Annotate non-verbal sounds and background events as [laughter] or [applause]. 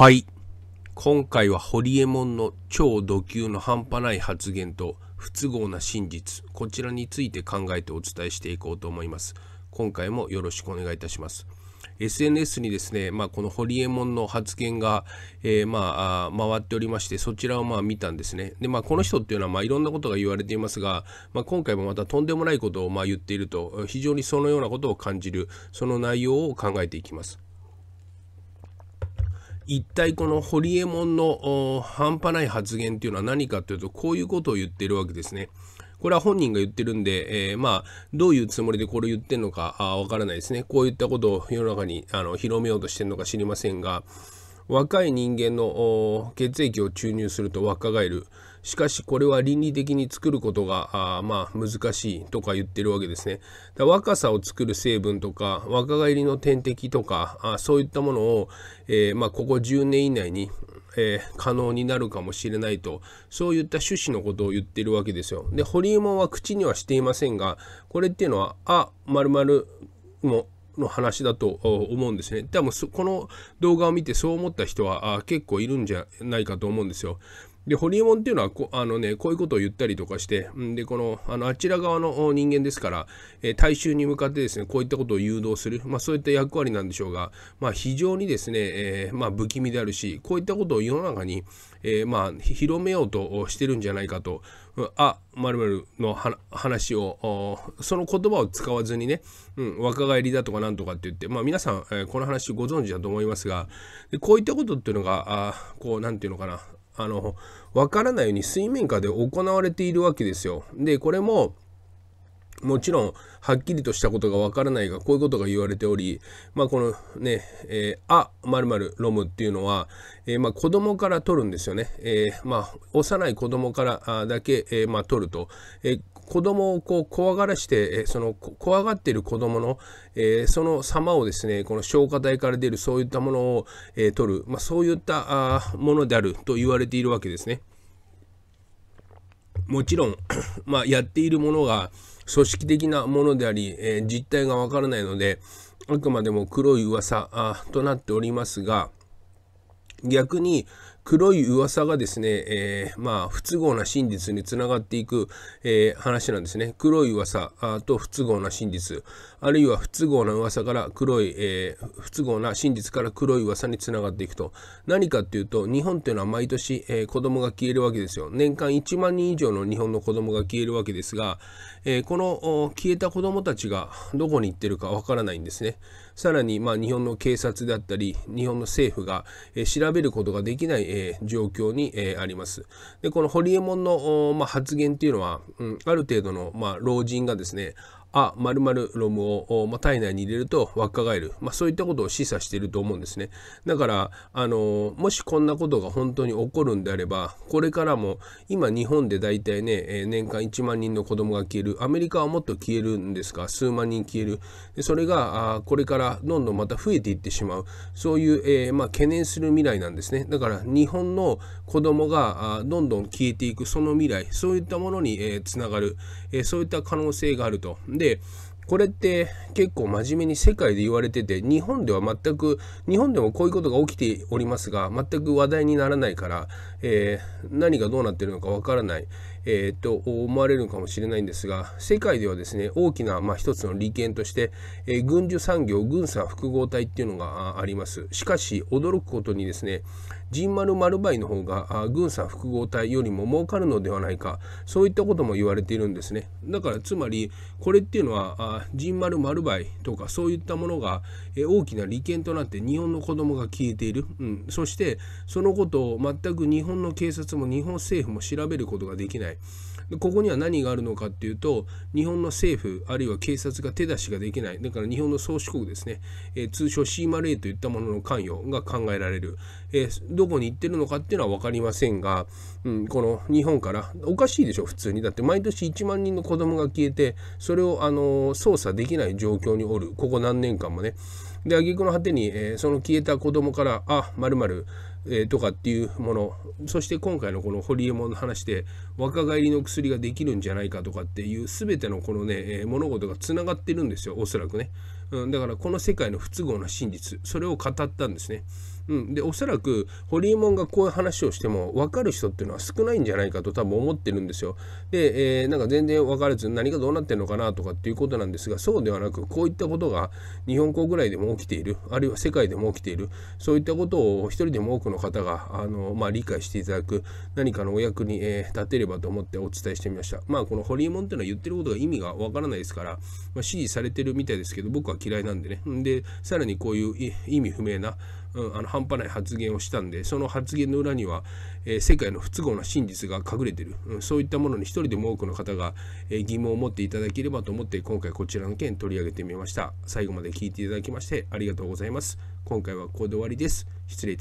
はい。今回はホリエモンの超ド級の半端ない発言と不都合な真実、こちらについて考えてお伝えしていこうと思います。今回もよろしくお願いいたします。SNS にですね、まあ、このホリエモンの発言が、えー、まあ、回っておりまして、そちらをまあ見たんですね。で、まあ、この人っていうのはまあいろんなことが言われていますが、まあ、今回もまたとんでもないことをまあ言っていると、非常にそのようなことを感じる、その内容を考えていきます。一体このホリエモンの半端ない発言っていうのは何かというとこういうことを言ってるわけですね。これは本人が言ってるんで、えー、まあ、どういうつもりでこれ言ってるのかわからないですね。こういったことを世の中にあの広めようとしてるのか知りませんが、若い人間の血液を注入すると若返る。しかしこれは倫理的に作ることがあまあ難しいとか言ってるわけですね。だ若さを作る成分とか若返りの点滴とかあそういったものを、えー、まあ、ここ10年以内にえー、可能になるかもしれないとそういった趣旨のことを言ってるわけですよ。でホリエモンは口にはしていませんがこれっていうのは「あまるのの話だと思うんですね。多分この動画を見てそう思った人はあ結構いるんじゃないかと思うんですよ。で、ホリエモンっていうのはこ、あのね、こういうことを言ったりとかして、んで、この、あの、あちら側の人間ですから、えー、大衆に向かってですね、こういったことを誘導する、まあ、そういった役割なんでしょうが、まあ、非常にですね、えー、まあ、不気味であるし、こういったことを世の中に、えー、まあ、広めようとしてるんじゃないかと、あ、まるの話を、その言葉を使わずにね、うん、若返りだとかなんとかって言って、まあ皆さん、えー、この話ご存知だと思いますが、こういったことっていうのが、あこう、なんていうのかな、あのわからないように水面下で行われているわけですよ。でこれももちろん、はっきりとしたことがわからないが、こういうことが言われており、まあ、このね、えー、あ、まるまるロムっていうのは、えー、まあ、子供から取るんですよね。えー、まあ、幼い子供からだけ、えー、まあ、取ると。えー子供をこう怖がらして、えその怖がっている子供の、えー、その様をですね、この消化体から出るそういったものを、えー、取る、まあ、そういったあものであると言われているわけですね。もちろん [clears throat] まあ、やっているものが、組織的なものであり、えー、実態がわからないので、あくまでも黒い噂となっておりますが、逆に黒い噂がですね、えー、まあ、不都合な真実につながっていく、えー、話なんですね。黒い噂と不都合な真実。あるいは不都合な噂から黒い、えー、不都合な真実から黒い噂につながっていくと。何かっていうと、日本っていうのは毎年、えー、子供が消えるわけですよ。年間1万人以上の日本の子供が消えるわけですが、えこの消えた子供たちがどこに行ってるかわからないんですね。さらに、まあ、日本の警察であったり、日本の政府が、え調べることができないえー、状況に、えー、あります。でこのホリエモンの、まあ、発言っていうのは、うん、ある程度の、まあ、老人がですねあ〇〇ロムを、まあ、体内に入れると若返る、まあ、そういったことを示唆していると思うんですねだからあのもしこんなことが本当に起こるんであればこれからも今日本で大体ね、えー、年間1万人の子供が消えるアメリカはもっと消えるんですか数万人消えるでそれがあこれからどんどんまた増えていってしまうそういう、えー、まあ、懸念する未来なんですねだから日本の子供があどんどん消えていくその未来そういったものにつな、えがる、えー、そういった可能性があるとで、これって結構真面目に世界で言われてて日本では全く日本でもこういうことが起きておりますが全く話題にならないから、えー、何がどうなってるのかわからない、えー、と思われるかもしれないんですが世界ではですね大きな、まあ、一つの利権として、えー、軍需産業軍産複合体っていうのがありますしかし驚くことにですねジンマルマルバイの方が軍産複合体よりも儲かるのではないかそういったことも言われているんですねだからつまりこれっていうのはジンマルマルバイとかそういったものが、えー、大きな利権となって日本の子供が消えている、うん、そしてそのことを全く日本の警察も日本政府も調べることができないでここには何があるのかっていうと日本の政府あるいは警察が手出しができないだから日本の宗主国ですね、えー、通称シーマレーといったものの関与が考えられる、えー、どこに行ってるのかっていうのは分かりませんが、うん、この日本からおかしいでしょ普通にだって毎年1万人の子供が消えてそれをあの操作できない状況におるここ何年間もねで挙句の果てに、えー、その消えた子供から「あまるまるえー、とかっていうものそして今回のこのホリエモンの話で若返りの薬ができるんじゃないかとかっていう全てのこのね、えー、物事がつながってるんですよおそらくね、うん、だからこの世界の不都合な真実それを語ったんですね。うん、でおそらく堀モ門がこういう話をしても分かる人っていうのは少ないんじゃないかと多分思ってるんですよ。で、えー、なんか全然分からず何がどうなってるのかなとかっていうことなんですがそうではなくこういったことが日本国内でも起きているあるいは世界でも起きているそういったことを一人でも多くの方があの、まあ、理解していただく何かのお役に、えー、立てればと思ってお伝えしてみました。まあこの堀モ門っていうのは言ってることが意味が分からないですから、まあ、支持されてるみたいですけど僕は嫌いなんでね。でさらにこういう意味不明なうん、あの半端ない発言をしたんでその発言の裏には、えー、世界の不都合な真実が隠れてる、うん、そういったものに一人でも多くの方が、えー、疑問を持っていただければと思って今回こちらの件取り上げてみました最後まで聞いていただきましてありがとうございます今回はここで終わりです失礼いたします